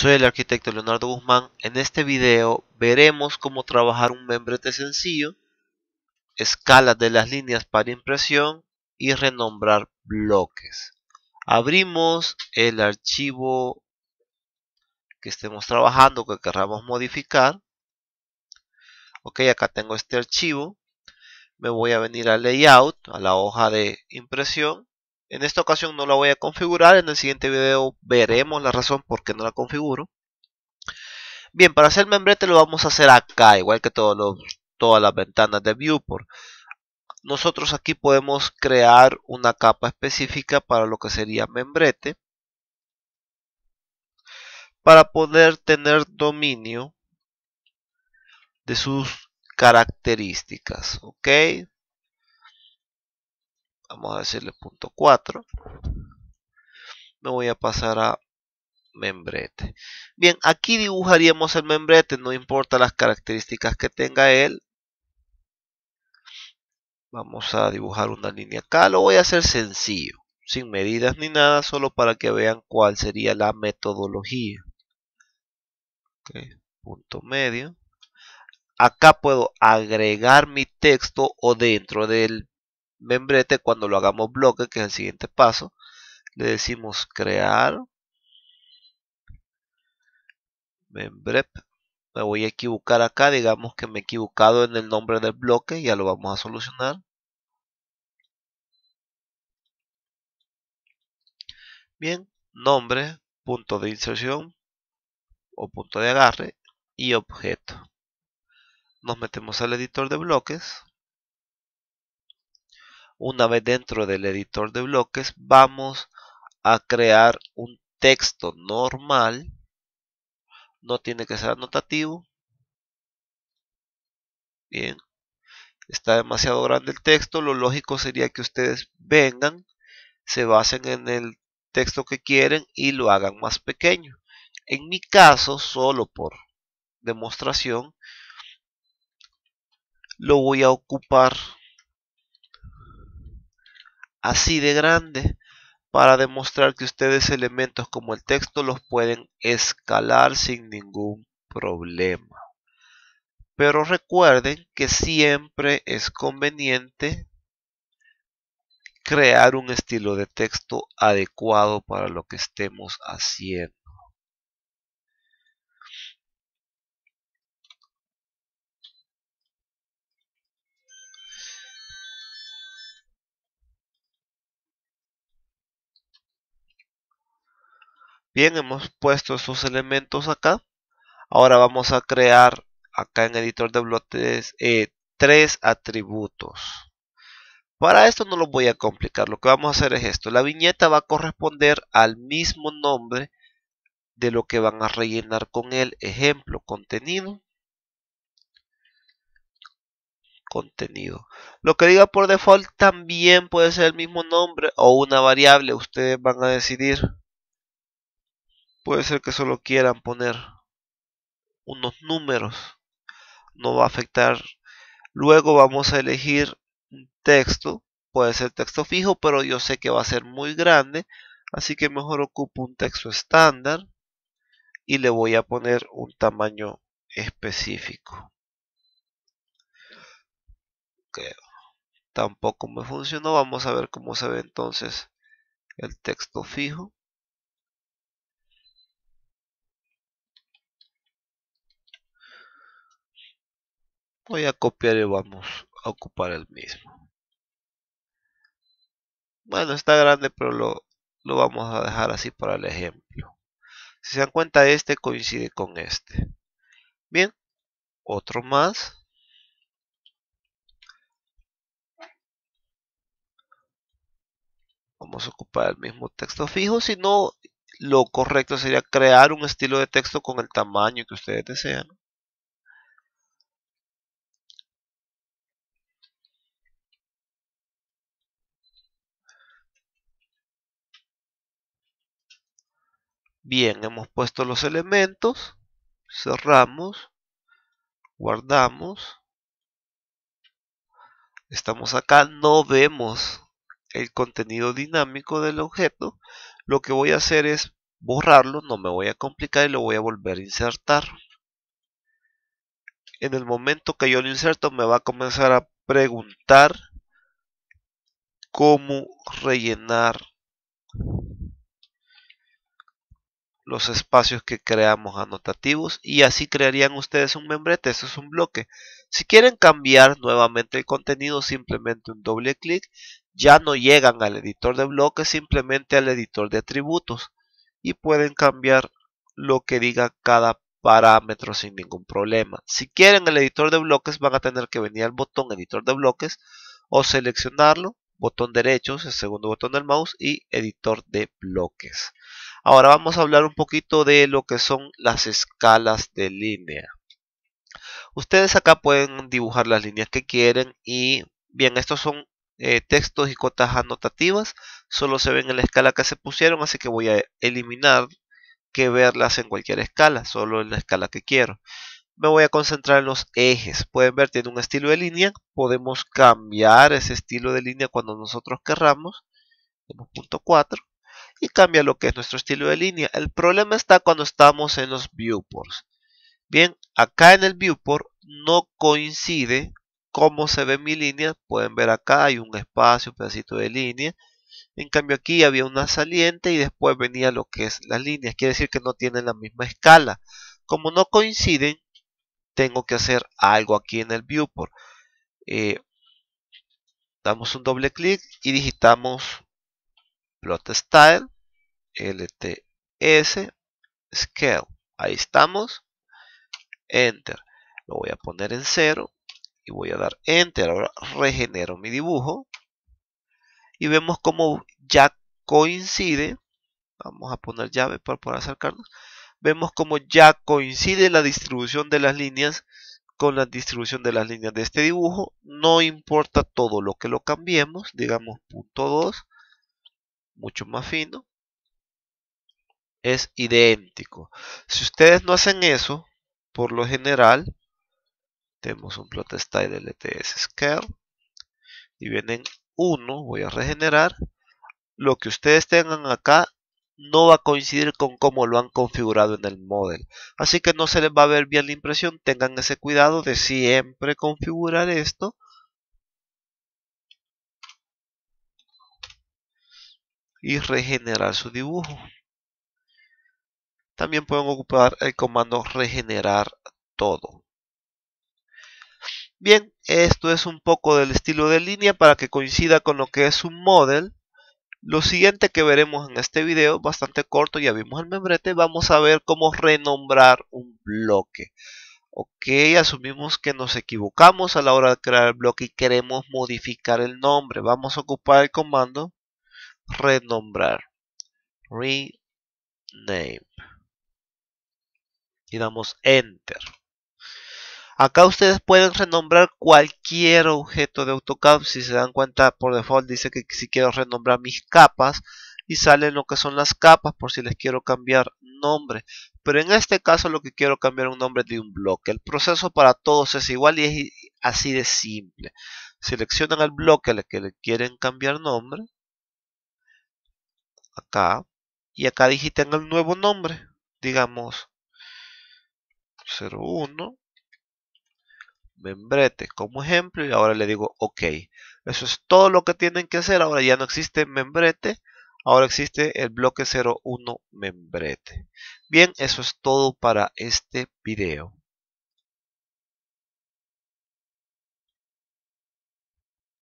Soy el arquitecto Leonardo Guzmán. En este video veremos cómo trabajar un membrete sencillo, escala de las líneas para impresión y renombrar bloques. Abrimos el archivo que estemos trabajando, que querramos modificar. Ok, acá tengo este archivo. Me voy a venir al layout, a la hoja de impresión. En esta ocasión no la voy a configurar, en el siguiente video veremos la razón por qué no la configuro. Bien, para hacer membrete lo vamos a hacer acá, igual que todos todas las ventanas de Viewport. Nosotros aquí podemos crear una capa específica para lo que sería membrete. Para poder tener dominio de sus características. ¿ok? vamos a decirle punto 4 me voy a pasar a membrete bien aquí dibujaríamos el membrete no importa las características que tenga él vamos a dibujar una línea acá lo voy a hacer sencillo sin medidas ni nada solo para que vean cuál sería la metodología punto medio acá puedo agregar mi texto o dentro del membrete, cuando lo hagamos bloque, que es el siguiente paso, le decimos crear membrete, Me voy a equivocar acá, digamos que me he equivocado en el nombre del bloque, ya lo vamos a solucionar. Bien, nombre, punto de inserción o punto de agarre y objeto. Nos metemos al editor de bloques una vez dentro del editor de bloques vamos a crear un texto normal no tiene que ser anotativo bien está demasiado grande el texto lo lógico sería que ustedes vengan se basen en el texto que quieren y lo hagan más pequeño en mi caso solo por demostración lo voy a ocupar así de grande para demostrar que ustedes elementos como el texto los pueden escalar sin ningún problema. Pero recuerden que siempre es conveniente crear un estilo de texto adecuado para lo que estemos haciendo. Bien, hemos puesto esos elementos acá. Ahora vamos a crear acá en editor de bloques eh, tres atributos. Para esto no lo voy a complicar, lo que vamos a hacer es esto. La viñeta va a corresponder al mismo nombre de lo que van a rellenar con él. ejemplo, contenido. Contenido. Lo que diga por default también puede ser el mismo nombre o una variable, ustedes van a decidir. Puede ser que solo quieran poner unos números. No va a afectar. Luego vamos a elegir un texto. Puede ser texto fijo, pero yo sé que va a ser muy grande. Así que mejor ocupo un texto estándar. Y le voy a poner un tamaño específico. Tampoco me funcionó. Vamos a ver cómo se ve entonces el texto fijo. voy a copiar y vamos a ocupar el mismo bueno está grande pero lo, vamos a dejar así para el ejemplo si se dan cuenta este coincide con este bien otro más vamos a ocupar el mismo texto fijo, Si no, lo correcto sería crear un estilo de texto con el tamaño que ustedes desean. Bien, hemos puesto los elementos, cerramos, guardamos. Estamos acá, no vemos el contenido dinámico del objeto. Lo que voy a hacer es borrarlo, no me voy a complicar y lo voy a volver a insertar. En el momento que yo lo inserto me va a comenzar a preguntar cómo rellenar los espacios que creamos anotativos y así crearían ustedes un membrete, eso es un bloque. Si quieren cambiar nuevamente el contenido, simplemente un doble clic, ya no llegan al editor de bloques, simplemente al editor de atributos y pueden cambiar lo que diga cada parámetro sin ningún problema. Si quieren el editor de bloques van a tener que venir al botón editor de bloques o seleccionarlo botón derecho, el segundo botón del mouse y editor de bloques. Ahora vamos a hablar un poquito de lo que son las escalas de línea. Ustedes acá pueden dibujar las líneas que quieren y bien, estos son eh, textos y cotas anotativas, solo se ven en la escala que se pusieron, así que voy a eliminar que verlas en cualquier escala, solo en la escala que quiero me voy a concentrar en los ejes. Pueden ver, tiene un estilo de línea. Podemos cambiar ese estilo de línea cuando nosotros querramos. Tenemos punto 4. Y cambia lo que es nuestro estilo de línea. El problema está cuando estamos en los viewports. Bien, acá en el viewport no coincide cómo se ve mi línea. Pueden ver acá hay un espacio, un pedacito de línea. En cambio aquí había una saliente y después venía lo que es las líneas. Quiere decir que no tienen la misma escala. Como no coinciden, tengo que hacer algo aquí en el viewport. Eh, damos un doble clic y digitamos plot style lts scale. Ahí estamos. Enter. Lo voy a poner en cero y voy a dar enter. Ahora regenero mi dibujo y vemos cómo ya coincide. Vamos a poner llave para poder acercarnos vemos como ya coincide la distribución de las líneas con la distribución de las líneas de este dibujo. No importa todo lo que lo cambiemos, digamos punto 2, mucho más fino, es idéntico. Si ustedes no hacen eso, por lo general, tenemos un plot style LTS scale y vienen 1, voy a regenerar. Lo que ustedes tengan acá no va a coincidir con cómo lo han configurado en el model. Así que no se les va a ver bien la impresión. Tengan ese cuidado de siempre configurar esto. Y regenerar su dibujo. También pueden ocupar el comando regenerar todo. Bien, esto es un poco del estilo de línea para que coincida con lo que es un model. Lo siguiente que veremos en este video, bastante corto, ya vimos el membrete, vamos a ver cómo renombrar un bloque. Ok, asumimos que nos equivocamos a la hora de crear el bloque y queremos modificar el nombre. Vamos a ocupar el comando renombrar. Rename. Y damos enter. Acá ustedes pueden renombrar cualquier objeto de AutoCAD. Si se dan cuenta, por default dice que si quiero renombrar mis capas. Y salen lo que son las capas por si les quiero cambiar nombre. Pero en este caso lo que quiero cambiar un nombre de un bloque. El proceso para todos es igual y es así de simple. Seleccionan el bloque al que le quieren cambiar nombre. Acá. Y acá digiten el nuevo nombre. Digamos 01 membrete como ejemplo y ahora le digo ok. Eso es todo lo que tienen que hacer. Ahora ya no existe membrete. Ahora existe el bloque 01 membrete. Bien, eso es todo para este video.